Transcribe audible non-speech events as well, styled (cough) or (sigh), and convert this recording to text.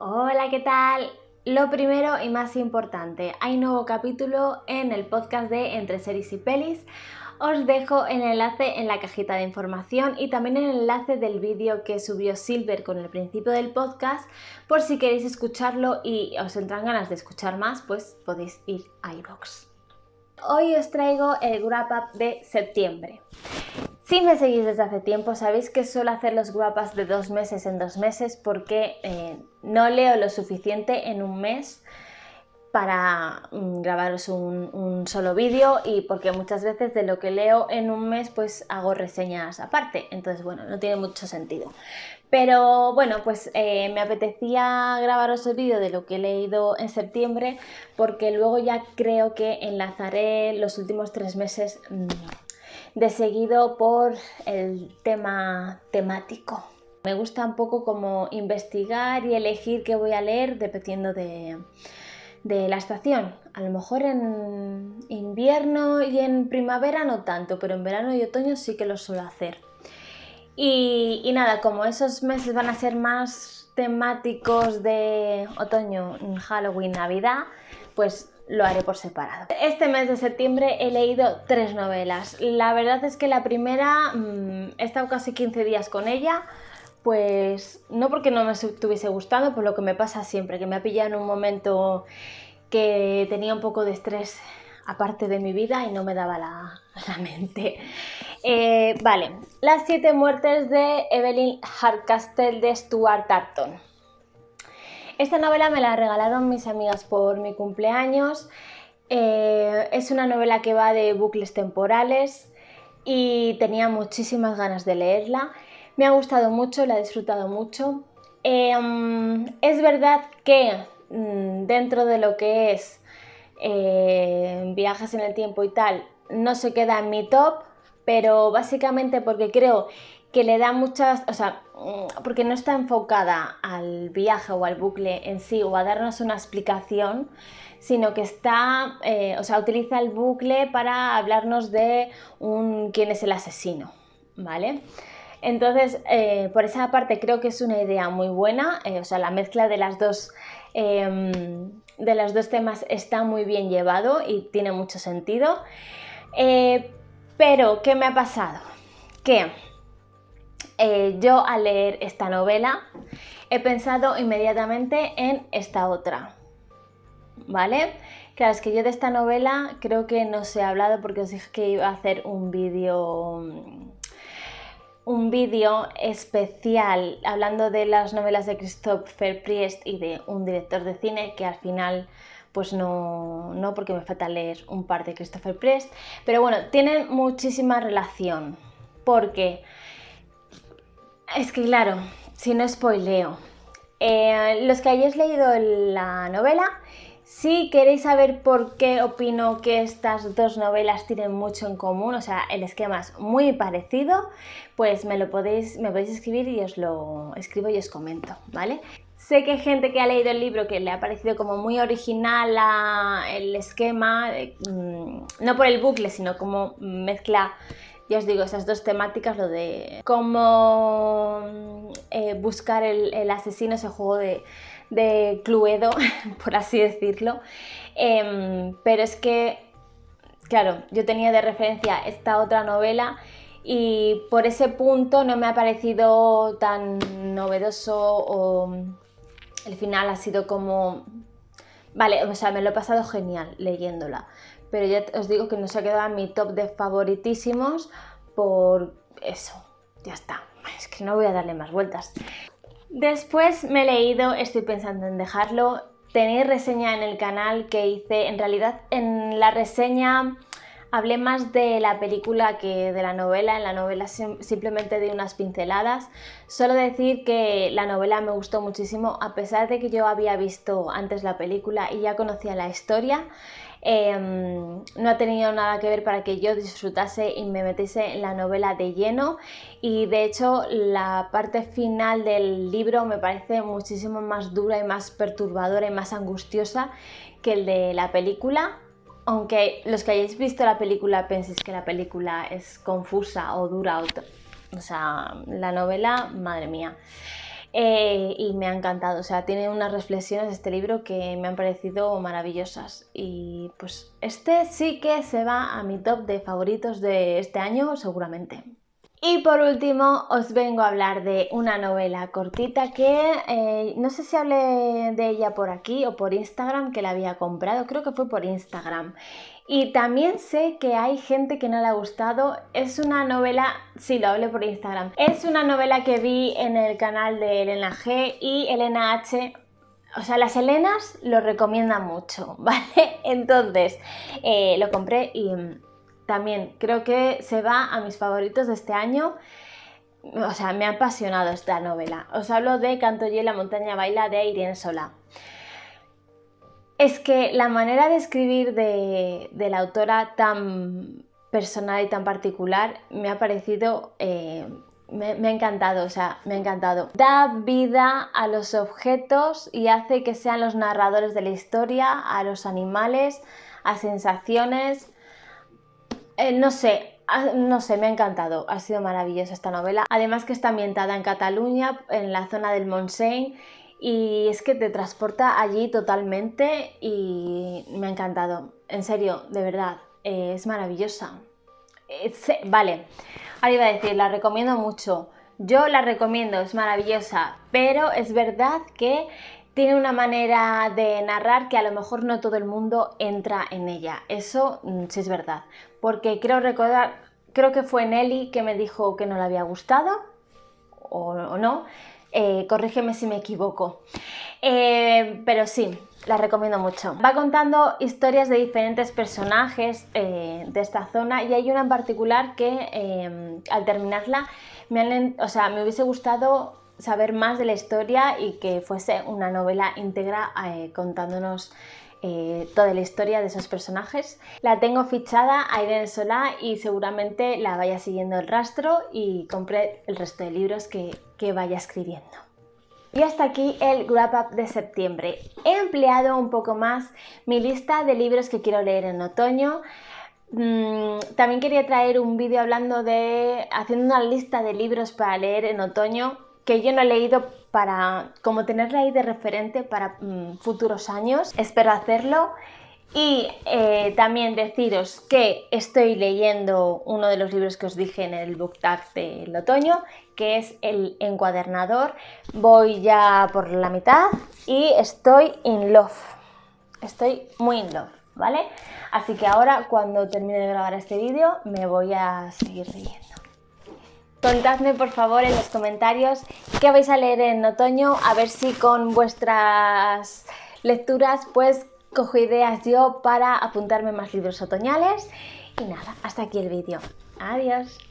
Hola, ¿qué tal? Lo primero y más importante, hay nuevo capítulo en el podcast de Entre Series y Pelis. Os dejo el enlace en la cajita de información y también el enlace del vídeo que subió Silver con el principio del podcast. Por si queréis escucharlo y os entran ganas de escuchar más, pues podéis ir a iBox. Hoy os traigo el wrap up de septiembre. Si me seguís desde hace tiempo, sabéis que suelo hacer los wrap ups de dos meses en dos meses porque eh, no leo lo suficiente en un mes para mm, grabaros un, solo vídeo y porque muchas veces de lo que leo en un mes pues hago reseñas aparte, entonces bueno, no tiene mucho sentido. Pero bueno, pues eh, me apetecía grabaros el vídeo de lo que he leído en septiembre porque luego ya creo que enlazaré los últimos tres meses mm, de seguido por el tema temático. Me gusta un poco como investigar y elegir qué voy a leer dependiendo de, la estación. A lo mejor en invierno y en primavera no tanto, pero en verano y otoño sí que lo suelo hacer. Y, nada, como esos meses van a ser más temáticos de otoño, Halloween, Navidad, pues lo haré por separado. Este mes de septiembre he leído tres novelas. La verdad es que la primera mm, he estado casi 15 días con ella pues no porque no me estuviese gustado, por lo que me pasa siempre, que me ha pillado en un momento que tenía un poco de estrés aparte de mi vida y no me daba la, (laughs) mente. Eh, vale, las siete muertes de Evelyn Hardcastle de Stuart Tarton. Esta novela me la regalaron mis amigas por mi cumpleaños. Eh, es una novela que va de bucles temporales y tenía muchísimas ganas de leerla me ha gustado mucho, la he disfrutado mucho. Em, es verdad que mm, dentro de lo que es eh, viajes en el tiempo y tal, no se queda en mi top, pero básicamente porque creo que le da muchas, o sea, mm, porque no está enfocada al viaje o al bucle en sí o a darnos una explicación, sino que está, eh, o sea, utiliza el bucle para hablarnos de quién es el asesino, ¿vale? Entonces, eh, por esa parte creo que es una idea muy buena, eh, o sea, la mezcla de las dos... Em, de los dos temas está muy bien llevado y tiene mucho sentido. Eh, pero, ¿qué me ha pasado? Que yo al leer esta novela he pensado inmediatamente en esta otra. ¿Vale? Claro, es que yo de esta novela creo que no se ha hablado porque os dije que iba a hacer un vídeo un vídeo especial hablando de las novelas de Christopher Priest y de un director de cine que al final pues no, no porque me falta leer un par de Christopher Priest, pero bueno, tienen muchísima relación porque es que claro, si no spoileo, eh, los que hayáis leído la novela si queréis saber por qué opino que estas dos novelas tienen mucho en común, o sea, el esquema es muy parecido, pues me lo podéis, me podéis escribir y os lo escribo y os comento, ¿vale? Sé que hay gente que ha leído el libro que le ha parecido como muy original el esquema, eh, mm, no por el bucle, sino como mezcla, ya os digo, esas dos temáticas, lo de cómo mm, eh, buscar el asesino, ese juego de de Cluedo, (laughs) por así decirlo. Em, pero es que, claro, yo tenía de referencia esta otra novela y por ese punto no me ha parecido tan novedoso o el final ha sido como... Vale, o sea, me lo he pasado genial leyéndola, pero ya os digo que no se ha quedado en mi top de favoritísimos por eso, ya está. Es que no voy a darle más vueltas. Después me he leído Estoy pensando en dejarlo. Tenéis reseña en el canal que hice, en realidad en la reseña Hablé más de la película que de la novela, en la novela simplemente di unas pinceladas. Solo decir que la novela me gustó muchísimo, a pesar de que yo había visto antes la película y ya conocía la historia. Em, no ha tenido nada que ver para que yo disfrutase y me metiese en la novela de lleno y de hecho la parte final del libro me parece muchísimo más dura y más perturbadora y más angustiosa que el de la película aunque los que hayáis visto la película penséis que la película es confusa o dura, o, o sea, la novela, madre mía. Eh, y me ha encantado, o sea, tiene unas reflexiones de este libro que me han parecido maravillosas. Y pues este sí que se va a mi top de favoritos de este año, seguramente. Y por último, os vengo a hablar de una novela cortita que eh, no sé si hablé de ella por aquí o por Instagram, que la había comprado, creo que fue por Instagram. Y también sé que hay gente que no le ha gustado. Es una novela, sí, lo hablé por Instagram. Es una novela que vi en el canal de Elena G y Elena H o sea, las Elenas lo recomiendan mucho, (laughs) ¿vale? Entonces, eh, lo compré y también creo que se va a mis favoritos de este año. O sea, me ha apasionado esta novela. Os hablo de Canto y la montaña baila de Irene Sola. Es que la manera de escribir de, la autora tan personal y tan particular me ha parecido eh, me, me, ha encantado, o sea, me ha encantado. Da vida a los objetos y hace que sean los narradores de la historia, a los animales, a sensaciones, eh, no sé, no sé, me ha encantado, ha sido maravillosa esta novela. Además que está ambientada en Cataluña, en la zona del Montseny, y es que te transporta allí totalmente y me ha encantado. En serio, de verdad, eh, es maravillosa. Eh, vale, ahora iba a decir, la recomiendo mucho. Yo la recomiendo, es maravillosa, pero es verdad que tiene una manera de narrar que a lo mejor no todo el mundo entra en ella. Eso mm, sí es verdad. Porque creo recordar, creo que fue Nelly que me dijo que no le había gustado, o, no. Eh, corrígeme si me equivoco. Eh, pero sí, la recomiendo mucho. Va contando historias de diferentes personajes eh, de esta zona y hay una en particular que al terminarla me, o sea, me hubiese gustado saber más de la historia y que fuese una novela íntegra eh, contándonos eh, toda la historia de esos personajes. La tengo fichada a Irene Solá y seguramente la vaya siguiendo el rastro y compré el resto de libros que, vaya escribiendo. Y hasta aquí el wrap up de septiembre. He empleado un poco más mi lista de libros que quiero leer en otoño. Mm, también quería traer un vídeo hablando de haciendo una lista de libros para leer en otoño que yo no he leído para como tenerla ahí de referente para mm, futuros años. Espero hacerlo. Y eh, también deciros que estoy leyendo uno de los libros que os dije en el book tag del otoño, que es El Encuadernador. Voy ya por la mitad y estoy in love. Estoy muy in love, ¿vale? Así que ahora cuando termine de grabar este vídeo me voy a seguir leyendo. Contadme por favor en los comentarios qué vais a leer en otoño, a ver si con vuestras lecturas pues cojo ideas yo para apuntarme más libros otoñales. Y nada, hasta aquí el vídeo. Adiós.